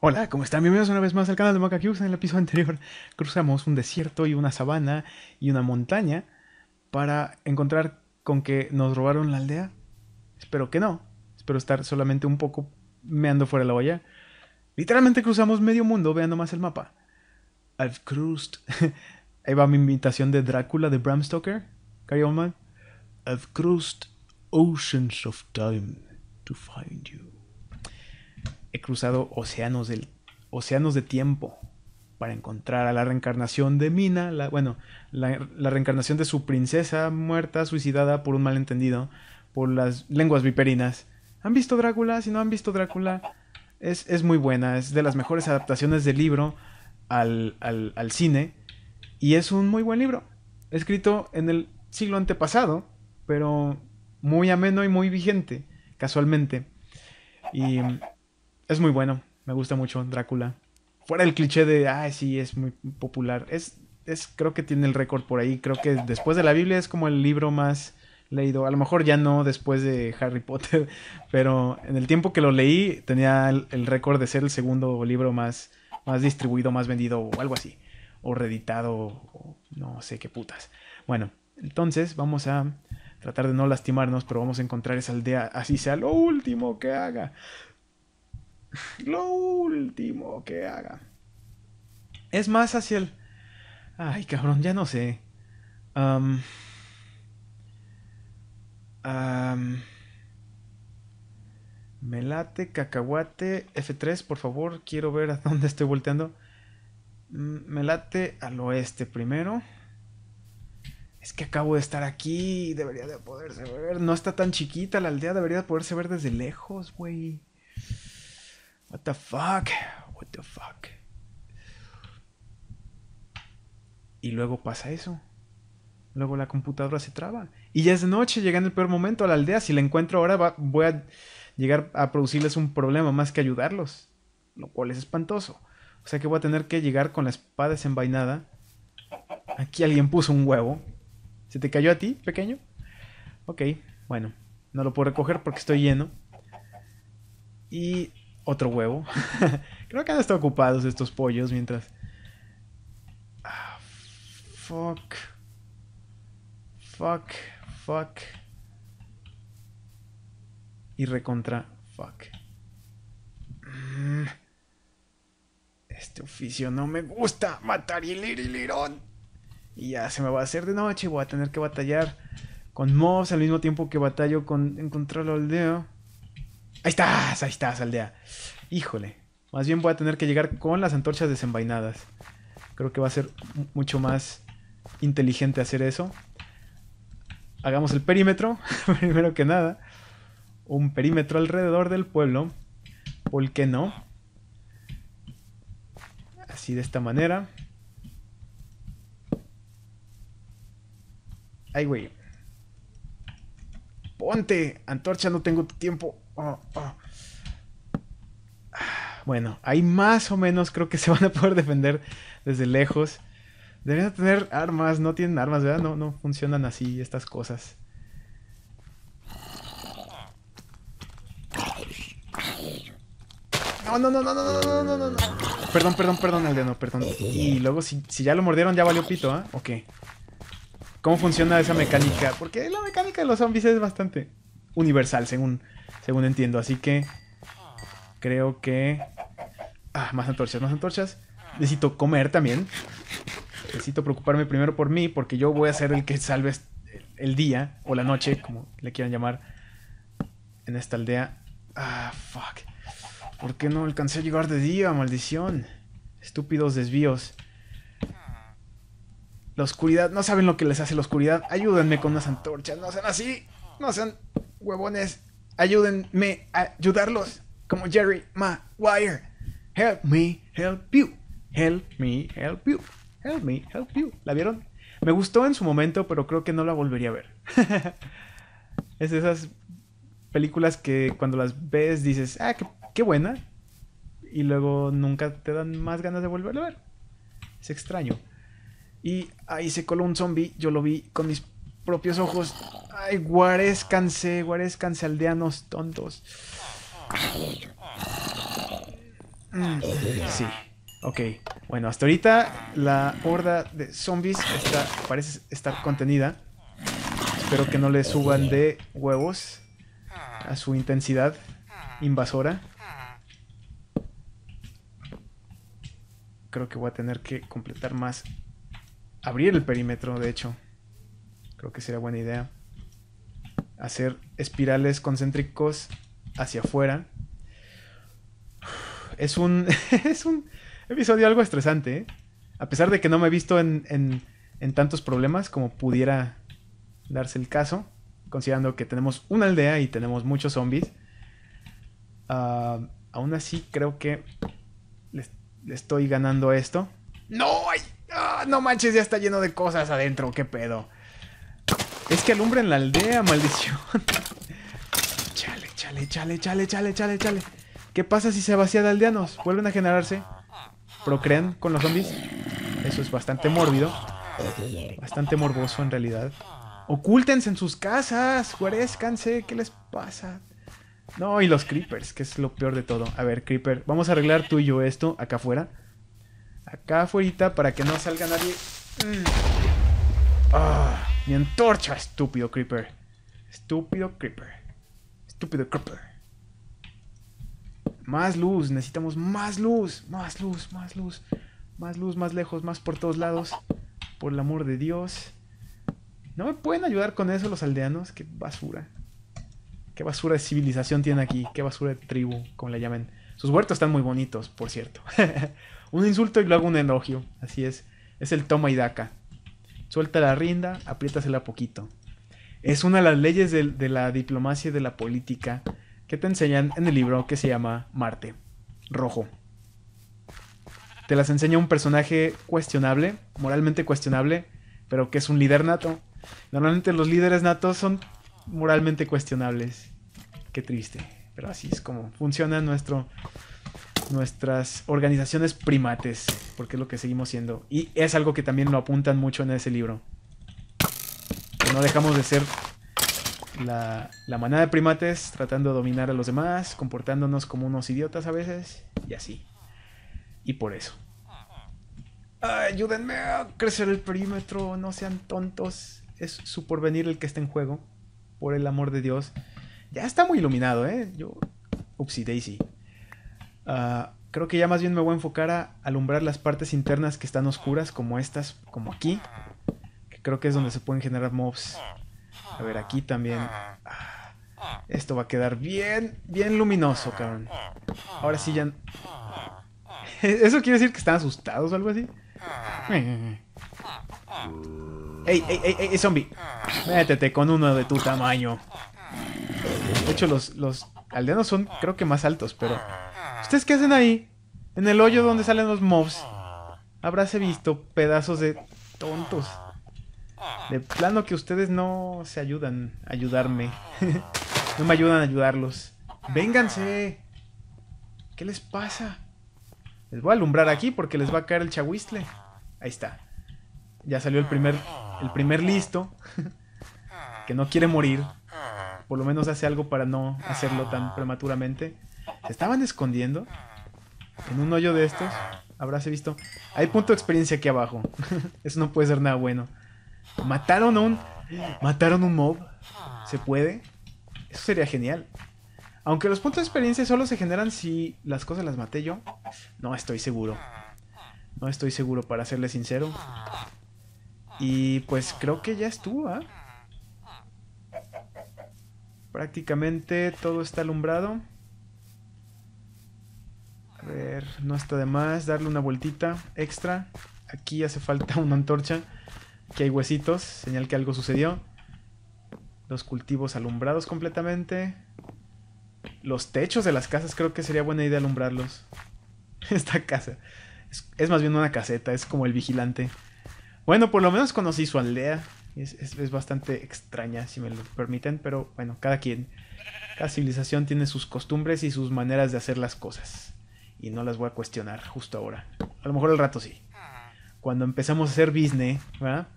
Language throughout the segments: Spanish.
Hola, ¿cómo están? Bienvenidos una vez más al canal de Macacubes. En el episodio anterior cruzamos un desierto y una sabana y una montaña para encontrar con que nos robaron la aldea. Espero que no. Espero estar solamente un poco meando fuera de la olla. Literalmente cruzamos medio mundo veando más el mapa. I've cruised. Ahí va mi invitación de Drácula de Bram Stoker. Carry man. I've cruised oceans of time to find you he cruzado océanos, océanos de tiempo para encontrar a la reencarnación de Mina, la, bueno, la, reencarnación de su princesa muerta, suicidada por un malentendido, por las lenguas viperinas. ¿Han visto Drácula? Si no han visto Drácula, es, muy buena, es de las mejores adaptaciones del libro al, al, al cine y es un muy buen libro, escrito en el siglo antepasado, pero muy ameno y muy vigente, casualmente. Y es muy bueno. Me gusta mucho Drácula. Fuera el cliché de, ah, sí, es muy popular. Es, es creo que tiene el récord por ahí. Creo que después de la Biblia es como el libro más leído. A lo mejor ya no después de Harry Potter, pero en el tiempo que lo leí tenía el, récord de ser el segundo libro más, más distribuido, más vendido o algo así. O reeditado, no sé qué putas. Bueno, entonces vamos a tratar de no lastimarnos, pero vamos a encontrar esa aldea, así sea lo último que haga. Lo último que haga. Es más hacia el... Ay, cabrón, ya no sé. Me late Melate, cacahuate, F3, por favor, quiero ver a dónde estoy volteando. Mm, Melate al oeste primero. Es que acabo de estar aquí, debería de poderse ver. No está tan chiquita la aldea, debería de poderse ver desde lejos, güey. What the fuck? What the fuck? Y luego pasa eso. Luego la computadora se traba. Y ya es de noche, llega en el peor momento a la aldea. Si la encuentro ahora, voy a llegar a producirles un problema más que ayudarlos. Lo cual es espantoso. O sea que voy a tener que llegar con la espada desenvainada. Aquí alguien puso un huevo. ¿Se te cayó a ti, pequeño? Ok, bueno. No lo puedo recoger porque estoy lleno. Y otro huevo. Creo que han estado ocupados estos pollos mientras... Ah, fuck. Fuck. Fuck. Y recontra. Fuck. Mm. Este oficio no me gusta. Matar y lir y ya se me va a hacer de noche voy a tener que batallar con mobs al mismo tiempo que batallo con encontrar al aldeo. Ahí estás, ahí estás, aldea. Híjole. Más bien voy a tener que llegar con las antorchas desenvainadas. Creo que va a ser mucho más inteligente hacer eso. Hagamos el perímetro, primero que nada. Un perímetro alrededor del pueblo. ¿Por qué no? Así de esta manera. Ay, güey. Ponte, antorcha, no tengo tiempo. Bueno, ahí más o menos creo que se van a poder defender desde lejos. Deberían tener armas, no tienen armas, ¿verdad? No, no funcionan así estas cosas. No, no, no, no, no, no, no, no, no. Perdón, perdón, perdón, aldeano, perdón. Y luego, si, si ya lo mordieron, ya valió pito, ¿ah? Ok. ¿Cómo funciona esa mecánica? Porque la mecánica de los zombies es bastante universal, según según entiendo. Así que creo que... Ah, más antorchas, más antorchas. Necesito comer también. Necesito preocuparme primero por mí, porque yo voy a ser el que salve el día o la noche, como le quieran llamar, en esta aldea. Ah, fuck. ¿Por qué no alcancé a llegar de día? Maldición. Estúpidos desvíos. La oscuridad, no saben lo que les hace la oscuridad. Ayúdenme con unas antorchas, no sean así. No sean huevones. Ayúdenme a ayudarlos. Como Jerry Maguire. Help me, help you. Help me, help you. Help me, help you. ¿La vieron? Me gustó en su momento, pero creo que no la volvería a ver. es esas películas que cuando las ves dices, ah, qué, qué, buena. Y luego nunca te dan más ganas de volverla a ver. Es extraño. Y ahí se coló un zombie, yo lo vi con mis propios ojos. Ay, guarezcanse, guarezcanse, aldeanos tontos. Mm, sí. Ok, bueno, hasta ahorita la horda de zombies parece estar contenida. Espero que no le suban de huevos a su intensidad invasora. Creo que voy a tener que completar más. Abrir el perímetro, de hecho. Creo que sería buena idea hacer espirales concéntricos hacia afuera. Es un, es un episodio algo estresante, ¿eh? a pesar de que no me he visto en, tantos problemas como pudiera darse el caso, considerando que tenemos una aldea y tenemos muchos zombies. Ah, aún así creo que le, estoy ganando esto. ¡No! ¡Ay! ¡Ah! no manches, ya está lleno de cosas adentro, qué pedo. Es que alumbren la aldea, maldición. chale, chale, chale, chale, chale, chale, chale. ¿Qué pasa si se vacía de aldeanos? ¿Vuelven a generarse? ¿Procrean con los zombies? Eso es bastante mórbido. Bastante morboso en realidad. Ocúltense en sus casas, juarezcanse, ¿qué les pasa? No, y los creepers, que es lo peor de todo. A ver, creeper, vamos a arreglar tú y yo esto acá afuera. Acá afuera para que no salga nadie. Mm. Ah. Mi antorcha, estúpido creeper. Estúpido creeper. Estúpido creeper. Más luz, necesitamos más luz, más luz, más luz. Más luz, más lejos, más por todos lados. Por el amor de Dios. ¿No me pueden ayudar con eso los aldeanos? Qué basura. Qué basura de civilización tienen aquí. Qué basura de tribu, como le llamen. Sus huertos están muy bonitos, por cierto. un insulto y luego un elogio. Así es. Es el toma y daca. Suelta la rienda, apriétasela poquito. Es una de las leyes de, de la diplomacia y de la política que te enseñan en el libro que se llama Marte, Rojo. Te las enseña un personaje cuestionable, moralmente cuestionable, pero que es un líder nato. Normalmente los líderes natos son moralmente cuestionables. Qué triste, pero así es como funciona nuestro nuestras organizaciones primates, porque es lo que seguimos siendo. Y es algo que también lo apuntan mucho en ese libro. Que no dejamos de ser la, manada de primates, tratando de dominar a los demás, comportándonos como unos idiotas a veces, y así. Y por eso. Ayúdenme a crecer el perímetro, no sean tontos. Es su porvenir el que está en juego, por el amor de Dios. Ya está muy iluminado, ¿eh? Yo... Daisy. Ah, creo que ya más bien me voy a enfocar a alumbrar las partes internas que están oscuras, como estas, como aquí. Que creo que es donde se pueden generar mobs. A ver, aquí también. Ah, esto va a quedar bien, bien luminoso, cabrón. Ahora sí ya... ¿Eso quiere decir que están asustados o algo así? ¡Ey, ey, ey, ey, zombie! Métete con uno de tu tamaño. De hecho, los, los aldeanos son, creo que, más altos, pero... ¿Ustedes qué hacen ahí? En el hoyo donde salen los mobs. Habráse visto pedazos de tontos. De plano que ustedes no se ayudan a ayudarme. no me ayudan a ayudarlos. ¡Vénganse! ¿Qué les pasa? Les voy a alumbrar aquí porque les va a caer el chahuistle. Ahí está. Ya salió el primer, el primer listo. que no quiere morir. Por lo menos hace algo para no hacerlo tan prematuramente se estaban escondiendo en un hoyo de estos. Habráse visto. Hay punto de experiencia aquí abajo. Eso no puede ser nada bueno. Mataron a un. Mataron un mob. ¿Se puede? Eso sería genial. Aunque los puntos de experiencia solo se generan si las cosas las maté yo. No estoy seguro. No estoy seguro, para serle sincero. Y pues creo que ya estuvo, ¿ah? Prácticamente todo está alumbrado ver, no está de más darle una vueltita extra. Aquí hace falta una antorcha. Aquí hay huesitos, señal que algo sucedió. Los cultivos alumbrados completamente. Los techos de las casas creo que sería buena idea alumbrarlos. Esta casa. Es, más bien una caseta, es como el vigilante. Bueno, por lo menos conocí su aldea. Es, es bastante extraña, si me lo permiten, pero bueno, cada quien. Cada civilización tiene sus costumbres y sus maneras de hacer las cosas y no las voy a cuestionar justo ahora. A lo mejor el rato sí. Cuando empezamos a hacer business, ¿verdad?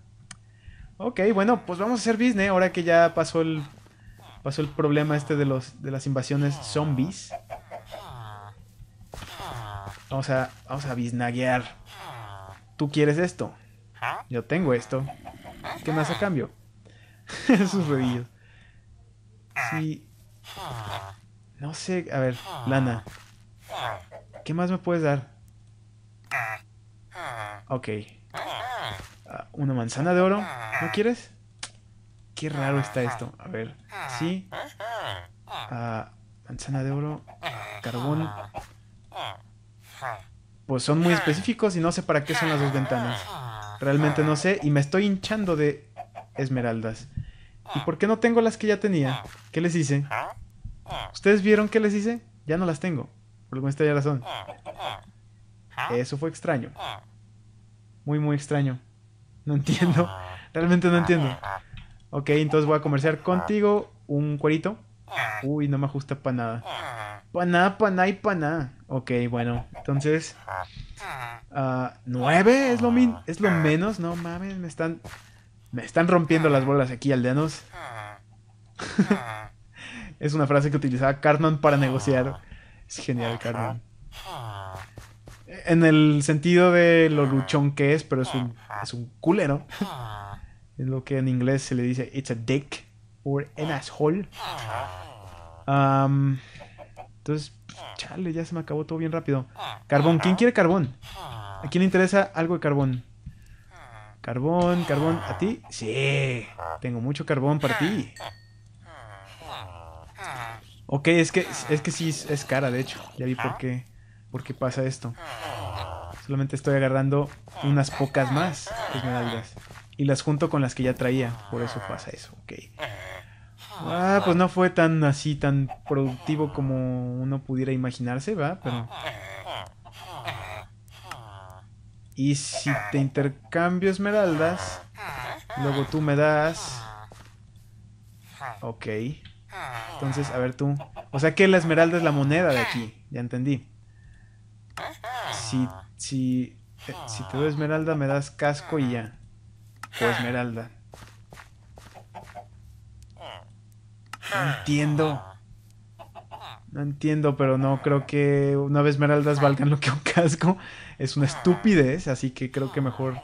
Ok, bueno, pues vamos a hacer business ahora que ya pasó el pasó el problema este de los de las invasiones zombies. Vamos a vamos a biznaguear. Tú quieres esto. Yo tengo esto. ¿Qué más a cambio? Sus rodillos. Sí. No sé, a ver, lana. ¿Qué más me puedes dar? Ok. Ah, ¿Una manzana de oro? ¿No quieres? Qué raro está esto. A ver. Sí. Ah, manzana de oro. Carbón. Pues son muy específicos y no sé para qué son las dos ventanas. Realmente no sé y me estoy hinchando de esmeraldas. ¿Y por qué no tengo las que ya tenía? ¿Qué les hice? ¿Ustedes vieron qué les hice? Ya no las tengo. Por alguna extraña razón. ¿Ah? Eso fue extraño. ¿Ah? Muy, muy extraño. No entiendo. Ah. Realmente no entiendo. Ok, entonces voy a comerciar contigo un cuerito. Uy, no me ajusta para nada. Para nada, para nada y para nada. Ok, bueno, entonces... ¿Nueve? ¿Es lo, ¿Es lo menos? No mames, me están... Me están rompiendo las bolas aquí, aldeanos. es una frase que utilizaba Cartman para negociar es genial, carbón. Ah. En el sentido de lo luchón que es, pero es un, es un culero. Ah. Es lo que en inglés se le dice it's a dick or an ah. asshole. entonces, chale, ya se me acabó todo bien rápido. Carbón, ¿quién quiere carbón? ¿A quién le interesa algo de carbón? Carbón, carbón, ¿a ti? Sí, tengo mucho carbón para ti. Ok, es que, es que sí es cara, de hecho. Ya vi por qué, por pasa esto. Solamente estoy agarrando unas pocas más esmeraldas. Y las junto con las que ya traía. Por eso pasa eso, ok. Ah, pues no fue tan así, tan productivo como uno pudiera imaginarse, ¿va? Pero... Y si te intercambio esmeraldas, luego tú me das... Ok. Entonces, a ver tú. O sea que la esmeralda es la moneda de aquí. Ya entendí. Si, si, eh, si te doy esmeralda, me das casco y ya. O esmeralda. No entiendo. No entiendo, pero no creo que una vez esmeraldas valgan lo que un casco. Es una estupidez, así que creo que mejor.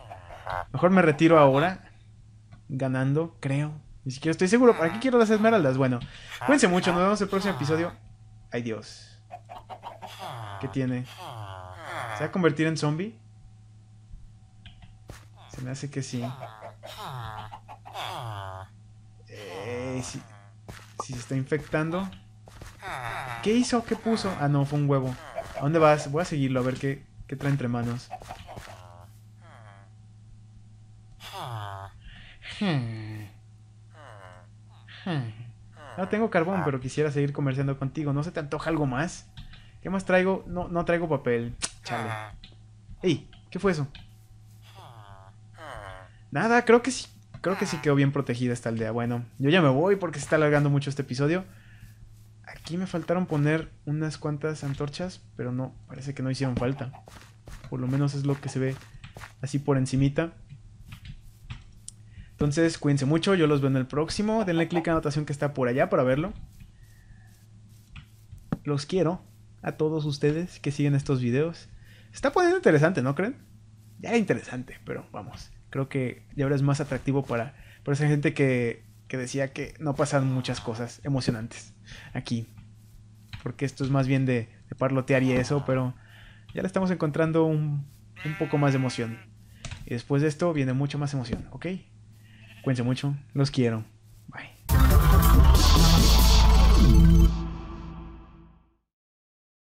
Mejor me retiro ahora. Ganando, creo. Ni siquiera estoy seguro. ¿Para qué ah. quiero las esmeraldas? Bueno, ah. cuídense mucho. Nos vemos el próximo episodio. Ay, Dios. ¿Qué tiene? ¿Se va a convertir en zombie? Se me hace que sí. si, se está infectando. ¿Qué hizo? ¿Qué puso? Ah, no, fue un huevo. ¿A dónde vas? Voy a seguirlo a ver qué, qué trae entre manos. tengo carbón, ah. pero quisiera seguir comerciando contigo. ¿No se te antoja algo más? ¿Qué más traigo? No, no traigo papel. Chale. Ey, ¿qué fue eso? Nada, creo que sí. Creo que sí quedó bien protegida esta aldea. Bueno, yo ya me voy porque se está alargando mucho este episodio. Aquí me faltaron poner unas cuantas antorchas, pero no, parece que no hicieron falta. Por lo menos es lo que se ve así por encimita. Entonces, cuídense mucho, yo los veo en el próximo. Denle clic a la anotación que está por allá para verlo. Los quiero a todos ustedes que siguen estos videos. Está poniendo interesante, ¿no creen? Ya era interesante, pero vamos. Creo que ya ahora es más atractivo para, para esa gente que, decía que no pasan muchas cosas emocionantes aquí. Porque esto es más bien de, parlotear y eso, pero ya le estamos encontrando un, un poco más de emoción. Y después de esto viene mucho más emoción, ¿ok? Cuídense mucho. Los quiero.